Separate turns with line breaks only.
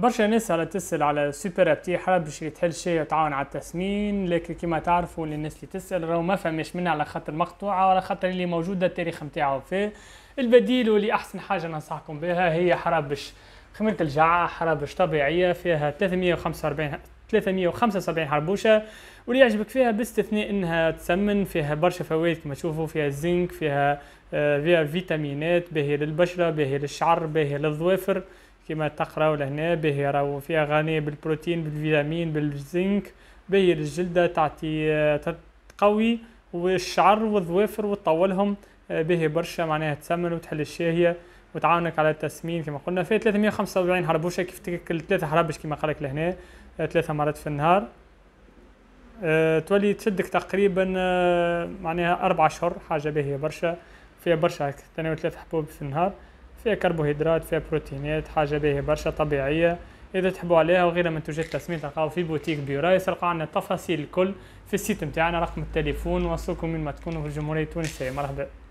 برشا ناس على تسال على سوبر ابتي حلب باش تحل شيء وتعاون على التسمين لكن كما تعرفوا اللي الناس اللي تسال راهو ما فماش منها على خاطر مقطوعه وعلى خاطر اللي موجوده التاريخ نتاعو فيه البديل واللي احسن حاجه ننصحكم بها هي حرابش خميرة الجعة حرابش طبيعية فيها 345 375 حربوشة واللي يعجبك فيها باستثناء انها تسمن فيها برشا فوائد كما تشوفوا فيها زنك فيها آه، فيها فيتامينات باهية للبشرة باهية للشعر باهية للظوافر كما تقراو لهنا باهي راهو فيها غني بالبروتين بالفيتامين بالزنك باهي الجلدة تعطي آه، تقوي والشعر والظوافر وتطولهم آه، باهي برشا معناها تسمن وتحل الشهية وتعاونك على التسمين كما قلنا فيها 345 هربوشة كيف تاكل ثلاثة هربش كما قالك لهنا آه، ثلاثة مرات في النهار أه تولي تشدك تقريبا معناها أربع أشهر حاجة باهية برشا فيها برشا ثلاثة حبوب في النهار فيها كربوهيدرات فيها بروتينات حاجه باهيه برشا طبيعيه اذا تحبوا عليها وغيرها منتوجات التسمين تلقاو في بوتيك بيورايس تلقاو عندنا التفاصيل الكل في السيت نتاعنا رقم التليفون وصلكم من ما تكونوا في الجمهوريه التونسيه مرحبا